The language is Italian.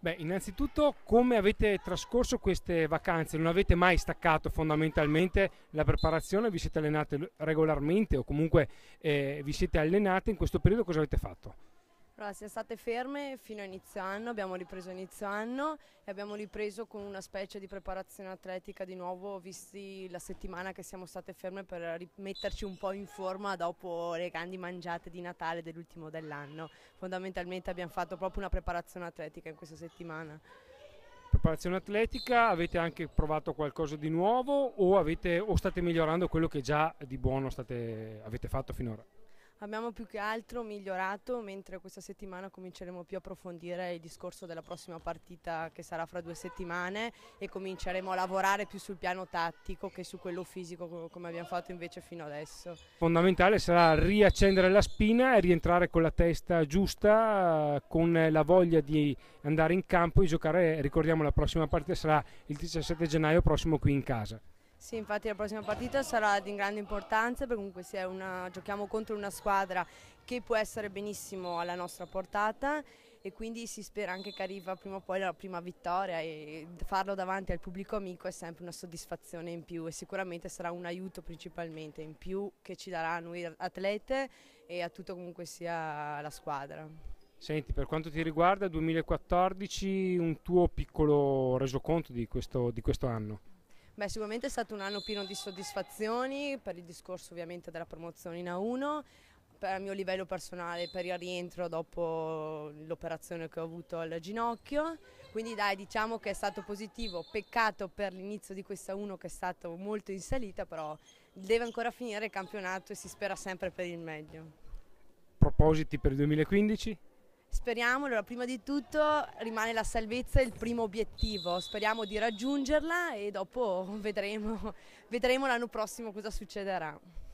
Beh, innanzitutto come avete trascorso queste vacanze? Non avete mai staccato fondamentalmente la preparazione? Vi siete allenate regolarmente o comunque eh, vi siete allenate in questo periodo? Cosa avete fatto? Allora, siamo state ferme fino a inizio anno, abbiamo ripreso inizio anno e abbiamo ripreso con una specie di preparazione atletica di nuovo, visti la settimana che siamo state ferme per rimetterci un po' in forma dopo le grandi mangiate di Natale dell'ultimo dell'anno. Fondamentalmente abbiamo fatto proprio una preparazione atletica in questa settimana. Preparazione atletica, avete anche provato qualcosa di nuovo o, avete, o state migliorando quello che già di buono state, avete fatto finora? abbiamo più che altro migliorato, mentre questa settimana cominceremo più a approfondire il discorso della prossima partita che sarà fra due settimane e cominceremo a lavorare più sul piano tattico che su quello fisico come abbiamo fatto invece fino adesso. Fondamentale sarà riaccendere la spina e rientrare con la testa giusta, con la voglia di andare in campo e giocare, ricordiamo la prossima partita sarà il 17 gennaio prossimo qui in casa. Sì, infatti la prossima partita sarà di grande importanza perché comunque una, giochiamo contro una squadra che può essere benissimo alla nostra portata e quindi si spera anche che arriva prima o poi la prima vittoria e farlo davanti al pubblico amico è sempre una soddisfazione in più e sicuramente sarà un aiuto principalmente in più che ci darà a noi atlete e a tutto comunque sia la squadra. Senti, per quanto ti riguarda, 2014, un tuo piccolo resoconto di questo, di questo anno? Beh, sicuramente è stato un anno pieno di soddisfazioni per il discorso ovviamente della promozione in A1, per il mio livello personale, per il rientro dopo l'operazione che ho avuto al ginocchio. Quindi dai, diciamo che è stato positivo, peccato per l'inizio di questa 1 che è stato molto in salita, però deve ancora finire il campionato e si spera sempre per il meglio. Propositi per il 2015? Speriamo, allora prima di tutto rimane la salvezza il primo obiettivo, speriamo di raggiungerla e dopo vedremo, vedremo l'anno prossimo cosa succederà.